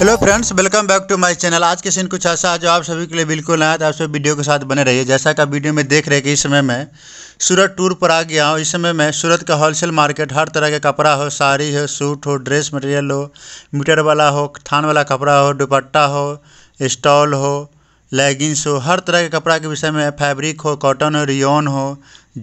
hello friends welcome back to my channel आज के scene कुछ ऐसा है जो आप सभी के लिए बिल्कुल नया था आप सभी वीडियो के साथ बने रहिए जैसा कि वीडियो में देख रहे कि इस समय मैं सूरत टूर पर आ गया हूँ इस समय मैं सूरत का होलसेल मार्केट हर तरह के कपड़ा हो साड़ी हो सूट हो ड्रेस मटेरियल हो मीटर वाला हो थान वाला कपड़ा हो दुपट्टा हो स्टॉल हो लेगिंग्स हो हर तरह के कपड़ा के विषय में फैब्रिक हो कॉटन हो रियोन हो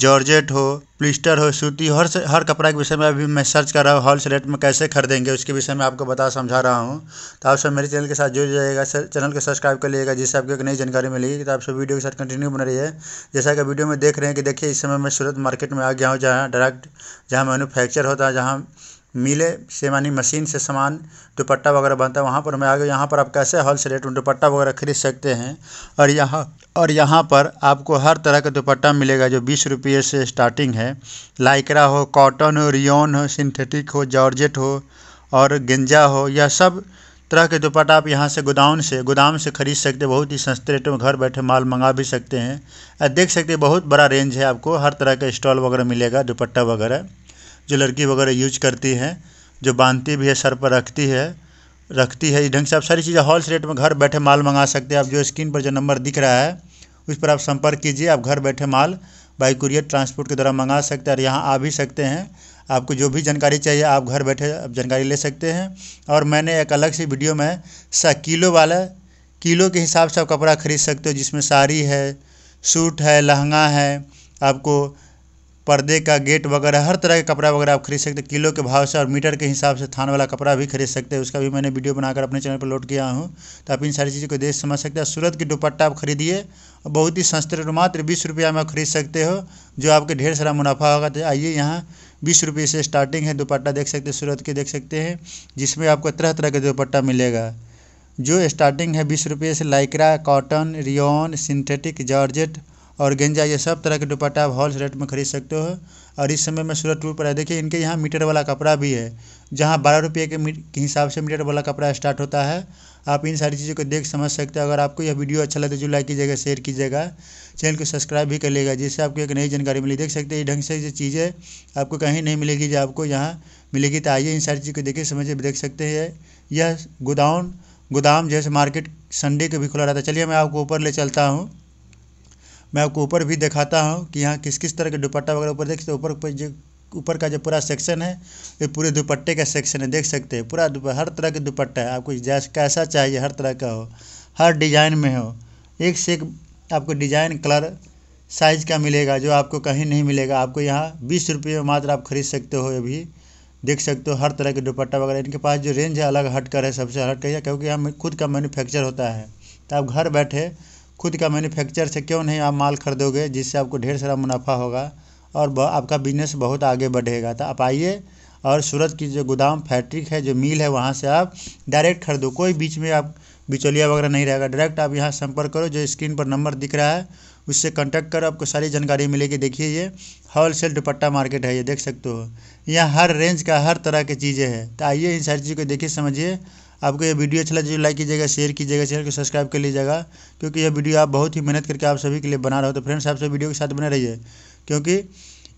जॉर्जेट हो प्लिस्टर हो सूती हर हर कपड़ा के विषय में अभी मैं सर्च कर रहा हूँ होल रेट में कैसे खरीदेंगे उसके विषय में आपको बता समझा रहा हूँ तो आप सब मेरे चैनल के साथ जुड़ जाइएगा चैनल को सब्सक्राइब कर लीजिएगा जिससे आपको एक नई जानकारी मिलेगी तो आप सब वीडियो के साथ कंटिन्यू बन रही है जैसा कि वीडियो में देख रहे हैं कि देखिए इस समय मैं सूरत मार्केट में आ गया हूँ जहाँ डायरेक्ट जहाँ मैनुफैक्चर होता है जहाँ मिले से मानी मशीन से सामान दुपट्टा वगैरह बनता है वहाँ पर मैं गया यहाँ पर आप कैसे होल सेल रेट में दुपट्टा वगैरह खरीद सकते हैं और यहाँ और यहाँ पर आपको हर तरह का दुपट्टा मिलेगा जो बीस रुपये से स्टार्टिंग है लाइकरा हो कॉटन हो रियोन हो सिंथेटिक हो जॉर्जेट हो और गेंजा हो यह सब तरह के दुपट्टा आप यहाँ से गोदाम से गोदाम से खरीद सकते बहुत ही सस्ते रेट में घर बैठे माल मंगा भी सकते हैं देख सकते बहुत बड़ा रेंज है आपको हर तरह का स्टॉल वगैरह मिलेगा दुपट्टा वगैरह जो लड़की वगैरह यूज करती हैं जो बांधती भी है सर पर रखती है रखती है इस ढंग से आप सारी चीज़ें हॉल्स रेट में घर बैठे माल मंगा सकते हैं आप जो स्क्रीन पर जो नंबर दिख रहा है उस पर आप संपर्क कीजिए आप घर बैठे माल बाई कुरियर ट्रांसपोर्ट के द्वारा मंगा सकते हैं और यहाँ आ भी सकते हैं आपको जो भी जानकारी चाहिए आप घर बैठे आप जानकारी ले सकते हैं और मैंने एक अलग से वीडियो में सा किलो वाला किलो के हिसाब से आप कपड़ा खरीद सकते हो जिसमें साड़ी है सूट है लहंगा है आपको पर्दे का गेट वगैरह हर तरह के कपड़ा वगैरह आप खरीद सकते हैं किलो के भाव से और मीटर के हिसाब से थान वाला कपड़ा भी खरीद सकते हैं उसका भी मैंने वीडियो बनाकर अपने चैनल पर लोड किया हूँ तो आप इन सारी चीज़ों को देख समझ सकते हैं सूरत की दुपट्टा आप खरीदिए और बहुत ही सस्ते मात्र बीस रुपया में खरीद सकते हो जो आपके ढेर सारा मुनाफा होगा तो आइए यहाँ बीस रुपये से स्टार्टिंग है दुपट्टा देख सकते हैं सूरत के देख सकते हैं जिसमें आपको तरह तरह का दुपट्टा मिलेगा जो स्टार्टिंग है बीस रुपये से lycra cotton rayon synthetic georgette और गेंजा ये सब तरह के दुपट्टा आप होल रेट में खरीद सकते हो और इस समय में सूरत टूर पर है देखिए इनके यहाँ मीटर वाला कपड़ा भी है जहाँ बारह रुपये के, के हिसाब से मीटर वाला कपड़ा स्टार्ट होता है आप इन सारी चीज़ों को देख समझ सकते हो अगर आपको यह वीडियो अच्छा लगे तो लाइक कीजिएगा शेयर कीजिएगा चैनल को सब्सक्राइब भी कर लेगा जिससे आपको एक नई जानकारी मिली देख सकते हैं ढंग से ये चीज़ें आपको कहीं नहीं मिलेगी जो आपको यहाँ मिलेगी तो आइए इन सारी चीज़ को देखिए समझिए देख सकते हैं यह गोदाम गोदाम जैसे मार्केट संडे को भी खुला रहता है चलिए मैं आपको ऊपर ले चलता हूँ मैं आपको ऊपर भी दिखाता हूँ कि यहाँ किस किस तरह के दुपट्टा वगैरह ऊपर देख सकते हो ऊपर जो ऊपर का जो पूरा सेक्शन है ये पूरे दुपट्टे का सेक्शन है देख सकते हैं पूरा हर तरह के दुपट्टा है आपको जैसा कैसा चाहिए हर तरह का हो हर डिज़ाइन में हो एक से एक आपको डिज़ाइन कलर साइज़ का मिलेगा जो आपको कहीं नहीं मिलेगा आपको यहाँ बीस रुपये में मात्र आप खरीद सकते हो ये भी देख सकते हो हर तरह के दुपट्टा वगैरह इनके पास जो रेंज है अलग हटकर है सबसे हटकर है क्योंकि यहाँ खुद का मैन्युफैक्चर होता है तो आप घर बैठे खुद का मैन्युफैक्चर से क्यों नहीं आप माल खरीदोगे जिससे आपको ढेर सारा मुनाफा होगा और आपका बिजनेस बहुत आगे बढ़ेगा तो आप आइए और सूरत की जो गोदाम फैक्ट्री है जो मिल है वहाँ से आप डायरेक्ट खरीदो कोई बीच में आप बिचौलिया वगैरह नहीं रहेगा डायरेक्ट आप यहाँ संपर्क करो जो स्क्रीन पर नंबर दिख रहा है उससे कांटेक्ट करो आपको सारी जानकारी मिलेगी देखिए ये होल सेल दुपट्टा मार्केट है ये देख सकते हो यहाँ हर रेंज का हर तरह की चीज़ें हैं तो आइए इन सारी चीज़ों को देखिए समझिए आपको ये वीडियो अच्छा लगे तो लाइक कीजिएगा शेयर कीजिएगा चैनल को सब्सक्राइब कर लीजिएगा क्योंकि यह वीडियो आप बहुत ही मेहनत करके आप सभी के लिए बना रहे हो तो फ्रेंड्स आपसे वीडियो के साथ बने रहिए क्योंकि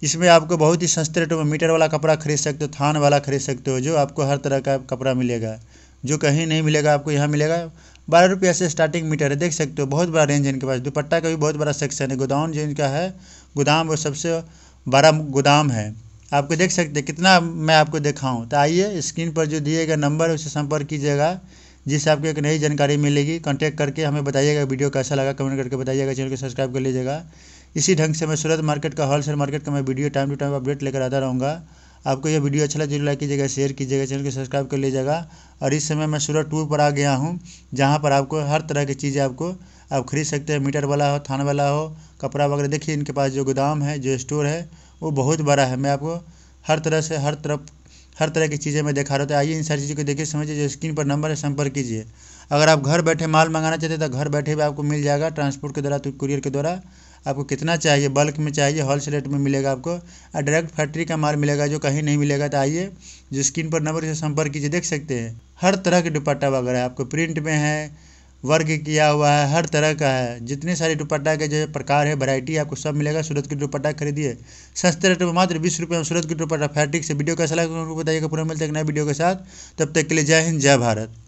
इसमें आपको बहुत ही सस्ते रेटों में मीटर वाला कपड़ा खरीद सकते हो थान वाला खरीद सकते हो जो आपको हर तरह का कपड़ा मिलेगा जो कहीं नहीं मिलेगा आपको यहाँ मिलेगा बारह रुपये से स्टार्टिंग मीटर है देख सकते हो बहुत बड़ा रेंज है इनके पास दुपट्टा का भी बहुत बड़ा सेक्शन है गोदाम जो इनका है गोदाम वो सबसे बड़ा गोदाम है आपको देख सकते कितना मैं आपको दिखाऊँ तो आइए स्क्रीन पर जो दिए गए नंबर उसे संपर्क कीजिएगा जिससे आपको एक नई जानकारी मिलेगी कांटेक्ट करके हमें बताइएगा वीडियो कैसा लगा कमेंट करके बताइएगा चैनल को सब्सक्राइब कर लीजिएगा इसी ढंग से मैं सूरत मार्केट का होलसेल मार्केट का मैं video time to time update लेकर आता रहूँगा आपको यह वीडियो अच्छा लगे जरूर लाइक कीजिएगा शेयर कीजिएगा चैनल को सब्सक्राइब कर लीजिएगा और इस समय मैं सूरत टूर पर आ गया हूँ जहाँ पर आपको हर तरह की चीज़ें आपको आप खरीद सकते हैं मीटर वाला हो थान वाला हो कपड़ा वगैरह देखिए इनके पास जो गोदाम है जो स्टोर है वो बहुत बड़ा है मैं आपको हर तरह से हर तरफ हर तरह की चीज़ें मैं दिखा रहा था आइए इन सारी चीज़ों को देखिए समझिए जो स्क्रीन पर नंबर है संपर्क कीजिए अगर आप घर बैठे माल मंगाना चाहते हैं तो घर बैठे भी आपको मिल जाएगा ट्रांसपोर्ट के द्वारा तो कुरियर के द्वारा आपको कितना चाहिए बल्क में चाहिए सेल रेट में मिलेगा आपको और डायरेक्ट फैक्ट्री का माल मिलेगा जो कहीं नहीं मिलेगा तो आइए जो स्क्रीन पर नंबर से संपर्क कीजिए देख सकते हैं हर तरह के दुपट्टा वगैरह आपको प्रिंट में है वर्ग किया हुआ है हर तरह का है जितने सारे दुपट्टा के जो प्रकार है वैरायटी आपको सब मिलेगा सूरत की दुपट्टा खरीदिए सस्ते रेट में मात्र बीस रुपये में सूरत की दुपट्टा फैट्रिक से वीडियो कैसा लगा बताइएगा पूरा मिलता है एक नए वीडियो के साथ तब तक के लिए जय हिंद जय भारत